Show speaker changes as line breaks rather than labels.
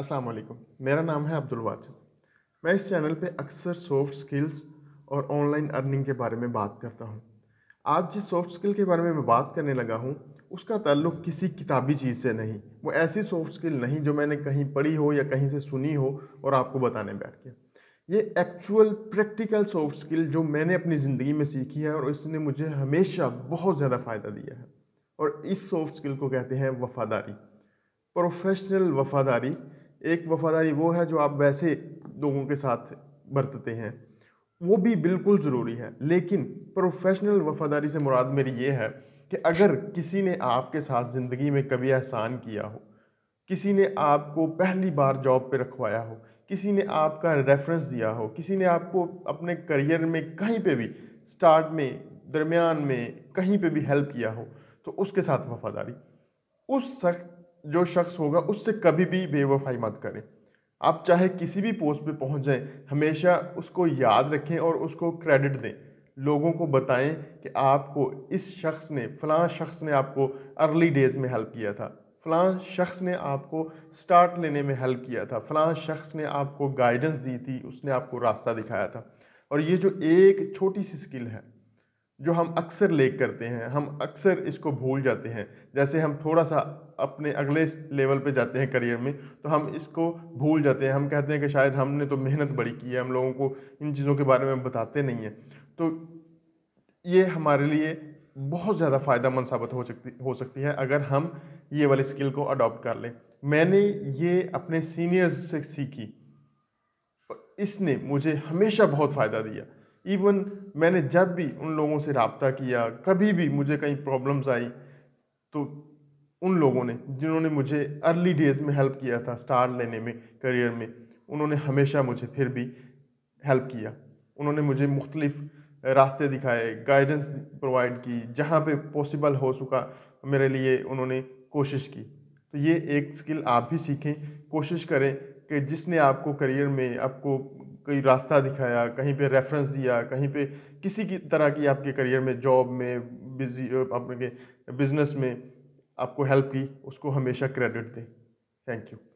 अस्सलाम वालेकुम मेरा नाम है अब्दुल वाजिद मैं इस चैनल पे अक्सर सॉफ्ट स्किल्स और ऑनलाइन अर्निंग के बारे में बात करता हूँ आज जिस सॉफ्ट स्किल के बारे में मैं बात करने लगा हूँ उसका ताल्लुक किसी किताबी चीज़ से नहीं वो ऐसी सॉफ्ट स्किल नहीं जो मैंने कहीं पढ़ी हो या कहीं से सुनी हो और आपको बताने बैठ गया ये एक्चुअल प्रैक्टिकल सॉफ्ट स्किल जो मैंने अपनी ज़िंदगी में सीखी है और इसने मुझे हमेशा बहुत ज़्यादा फ़ायदा दिया है और इस सॉफ्ट स्किल को कहते हैं वफादारी प्रोफेशनल वफादारी एक वफ़ादारी वो है जो आप वैसे लोगों के साथ बरतते हैं वो भी बिल्कुल ज़रूरी है लेकिन प्रोफेशनल वफ़ादारी से मुराद मेरी ये है कि अगर किसी ने आपके साथ ज़िंदगी में कभी एहसान किया हो किसी ने आपको पहली बार जॉब पे रखवाया हो किसी ने आपका रेफरेंस दिया हो किसी ने आपको अपने करियर में कहीं पे भी स्टार्ट में दरमियान में कहीं पे भी हेल्प किया हो तो उसके साथ वफ़ादारी उस शख्स जो शख्स होगा उससे कभी भी बेवफाई मत करें आप चाहे किसी भी पोस्ट पे पहुंच जाएं हमेशा उसको याद रखें और उसको क्रेडिट दें लोगों को बताएं कि आपको इस शख्स ने फ़लाँ शख्स ने आपको अर्ली डेज़ में हेल्प किया था फ़लाँ शख्स ने आपको स्टार्ट लेने में हेल्प किया था फ़लाँ शख्स ने आपको गाइडेंस दी थी उसने आपको रास्ता दिखाया था और ये जो एक छोटी सी स्किल है जो हम अक्सर लेक करते हैं हम अक्सर इसको भूल जाते हैं जैसे हम थोड़ा सा अपने अगले लेवल पे जाते हैं करियर में तो हम इसको भूल जाते हैं हम कहते हैं कि शायद हमने तो मेहनत बड़ी की है हम लोगों को इन चीज़ों के बारे में बताते नहीं हैं तो ये हमारे लिए बहुत ज़्यादा फ़ायदा मंद साबित हो सकती हो सकती है अगर हम ये वाली स्किल को अडॉप्ट कर लें मैंने ये अपने सीनियर्स से सीखी इसने मुझे हमेशा बहुत फ़ायदा दिया इवन मैंने जब भी उन लोगों से रबता किया कभी भी मुझे कहीं प्रॉब्लम्स आई तो उन लोगों ने जिन्होंने मुझे अर्ली डेज़ में हेल्प किया था स्टार लेने में करियर में उन्होंने हमेशा मुझे फिर भी हेल्प किया उन्होंने मुझे मुख्तलिफ़ रास्ते दिखाए गाइडेंस प्रोवाइड की जहाँ पे पॉसिबल हो सका मेरे लिए उन्होंने कोशिश की तो ये एक स्किल आप भी सीखें कोशिश करें कि जिसने आपको करियर में आपको कोई रास्ता दिखाया कहीं पे रेफरेंस दिया कहीं पे किसी की तरह की आपके करियर में जॉब में बिजी आपके बिजनेस में आपको हेल्प की उसको हमेशा क्रेडिट दें थैंक यू